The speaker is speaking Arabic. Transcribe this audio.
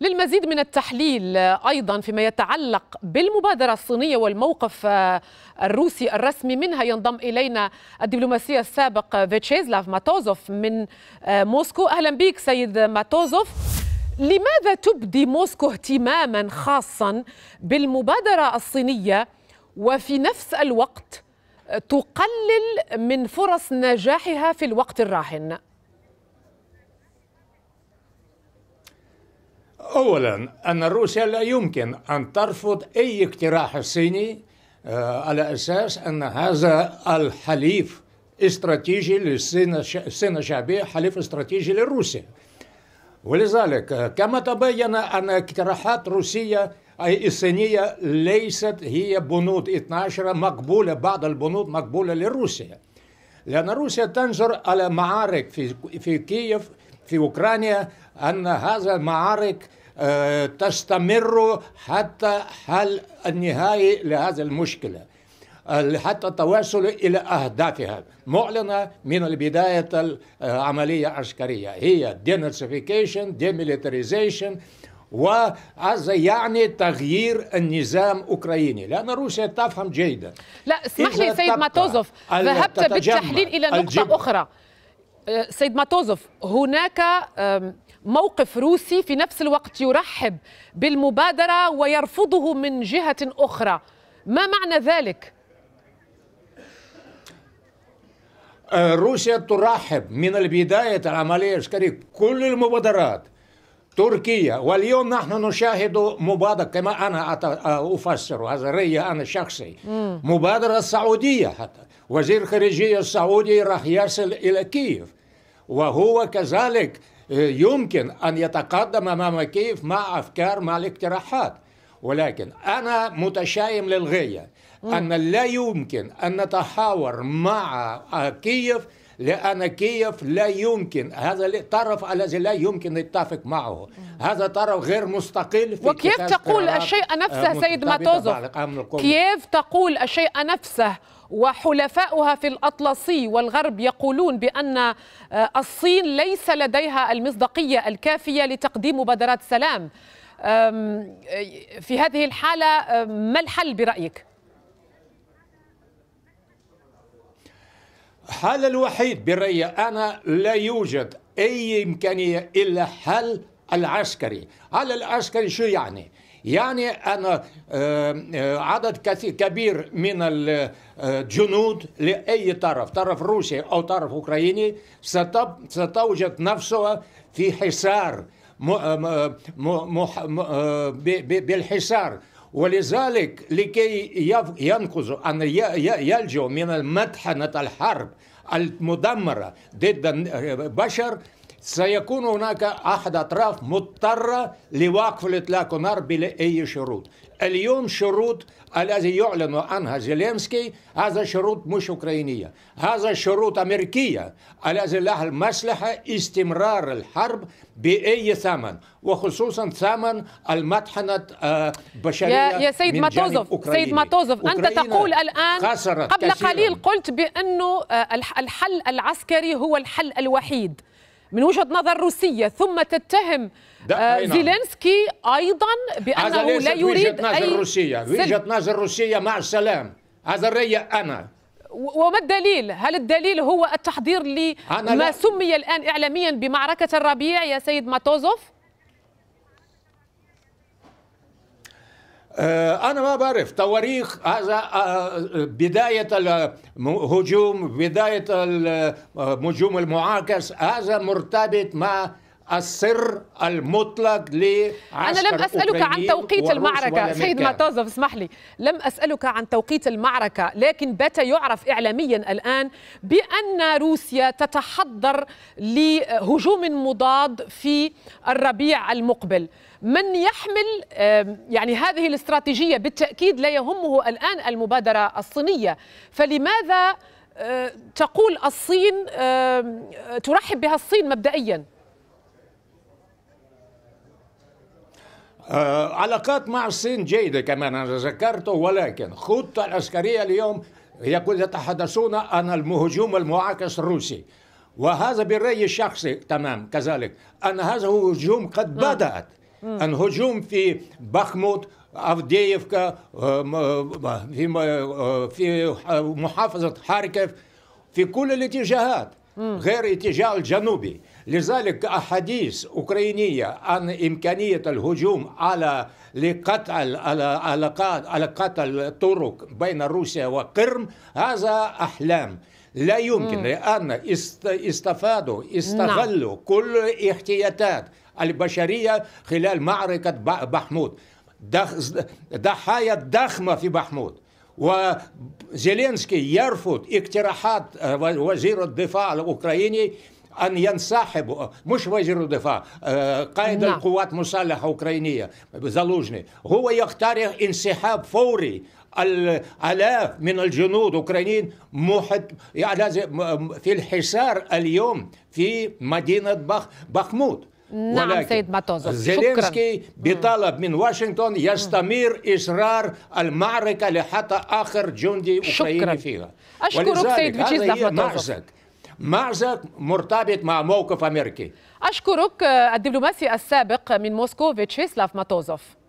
للمزيد من التحليل ايضا فيما يتعلق بالمبادره الصينيه والموقف الروسي الرسمي منها ينضم الينا الدبلوماسي السابق فيتشيزلاف ماتوزوف من موسكو اهلا بك سيد ماتوزوف لماذا تبدي موسكو اهتماما خاصا بالمبادره الصينيه وفي نفس الوقت تقلل من فرص نجاحها في الوقت الراهن أولا أن روسيا لا يمكن أن ترفض أي اقتراح صيني آه، على أساس أن هذا الحليف استراتيجي للصين الشعبية حليف استراتيجي لروسيا ولذلك آه، كما تبين أن اقتراحات روسية أي الصينية ليست هي بنود 12 مقبولة بعض البنود مقبولة لروسيا لأن روسيا تنظر على معارك في في كييف في أوكرانيا أن هذا معارك آه، تستمر حتى حل النهائي لهذه المشكله حتى تواصل الى اهدافها معلنه من البدايه العمليه العسكريه هي ديناسيفيكيشن ديميليتريزيشن وهذا يعني تغيير النظام الاوكراني لان روسيا تفهم جيدا لا اسمح لي سيد ماتوزوف ذهبت بالتحليل الى نقطه الجبن. اخرى آه، سيد ماتوزوف هناك موقف روسي في نفس الوقت يرحب بالمبادرة ويرفضه من جهة أخرى ما معنى ذلك؟ آه، روسيا ترحب من البداية العملية العسكرية كل المبادرات تركيا واليوم نحن نشاهد مبادرة كما أنا آه، أفسر هذا رأيي أنا شخصي مبادرة السعودية حتى وزير خارجية السعودي راح يصل إلى كييف وهو كذلك إيه، يمكن أن يتقدم أمام كيف مع أفكار مع الاقتراحات ولكن أنا متشائم للغاية أن لا يمكن أن نتحاور مع كيف لأن كييف لا يمكن هذا الطرف الذي لا يمكن يتفق معه هذا طرف غير مستقل في وكيف تقول الشيء آه، نفسه سيد ماتوزو كييف تقول الشيء نفسه وحلفاؤها في الأطلسي والغرب يقولون بأن آه، الصين ليس لديها المصداقية الكافية لتقديم مبادرات سلام آه، في هذه الحالة ما الحل برأيك؟ حل الوحيد برأيي أنا لا يوجد أي إمكانية إلا حل العسكري على العسكري شو يعني؟ يعني أن آه، آه، عدد كبير من الجنود آه، لأي طرف طرف روسي أو طرف أوكراني ستوجد نفسها في حصار بالحصار ولذلك لكي ينقذوا أن يلجوا من المدحنة الحرب المدمرة ضد البشر سيكون هناك أحد أطراف مضطرة لوقف الإطلاق النار بلا أي شروط اليوم شروط الذي يعلن عنها زيلينسكي هذا شروط مش أوكرانية هذا شروط أمريكية الذي لها المصلحة استمرار الحرب بأي ثمن وخصوصا ثمن المطحنة البشرية آه، يا, يا سيد ماتوزوف سيد ماتوزوف أنت تقول الآن قبل كثيراً. قليل قلت بأنه آه، الحل العسكري هو الحل الوحيد من وجهه نظر روسيه ثم تتهم آه نعم. زيلينسكي ايضا بانه لا يريد وجهة نظر اي روسيه وجهه نظر روسيه مع السلام هذا الراي انا وما الدليل؟ هل الدليل هو التحضير لما سمي الان اعلاميا بمعركه الربيع يا سيد ماتوزوف؟ آه، أنا ما بعرف تواريخ هذا آه، بداية الهجوم بداية الهجوم آه، المعاكس هذا مرتبط مع السر المطلق لعسكر أنا لم أسألك عن توقيت المعركة سيد معتزف اسمح لي لم أسألك عن توقيت المعركة لكن بات يعرف إعلاميا الآن بأن روسيا تتحضر لهجوم مضاد في الربيع المقبل من يحمل يعني هذه الاستراتيجية بالتأكيد لا يهمه الآن المبادرة الصينية فلماذا آه، تقول الصين ترحب بها الصين مبدئياً آه علاقات مع الصين جيدة كمان أنا ذكرته ولكن خطة العسكرية اليوم يقول يتحدثون عن الهجوم المعاكس الروسي وهذا برأيي الشخصي تمام كذلك أن هذا هجوم قد بدأت أن هجوم في بخموت أفديفكا آه، آه، في آه، محافظة حاركف في كل الاتجاهات غير اتجاه الجنوبي لذلك أحاديث أوكرانية عن إمكانية الهجوم على لقتل على على قتل الطرق بين روسيا وقرم هذا أحلام لا يمكن لأن استفادوا نعم. استغلوا كل احتياطات البشرية خلال معركة بحمود ضحايا ضخمة في بحمود وزيلينسكي يرفض اقتراحات آه، وزير الدفاع الاوكراني ان ينسحب مش وزير الدفاع آه، قائد نعم. القوات المسلحه الاوكرانيه زالوجني هو يقترح انسحاب فوري الالاف من الجنود الاوكرانيين محت يعني، في الحصار اليوم في مدينه بخ... بخمود نعم سيد ماتوزو زيلينسكي بطلب من واشنطن يستمر إصرار المعركة لحتى آخر جندي أوكراني شكرا. فيها أشكرك سيد فيتشيزلاف ماتوزو معزك مرتبط مع موقف أمريكي أشكرك الدبلوماسي السابق من موسكو فيتشيسلاف ماتوزوف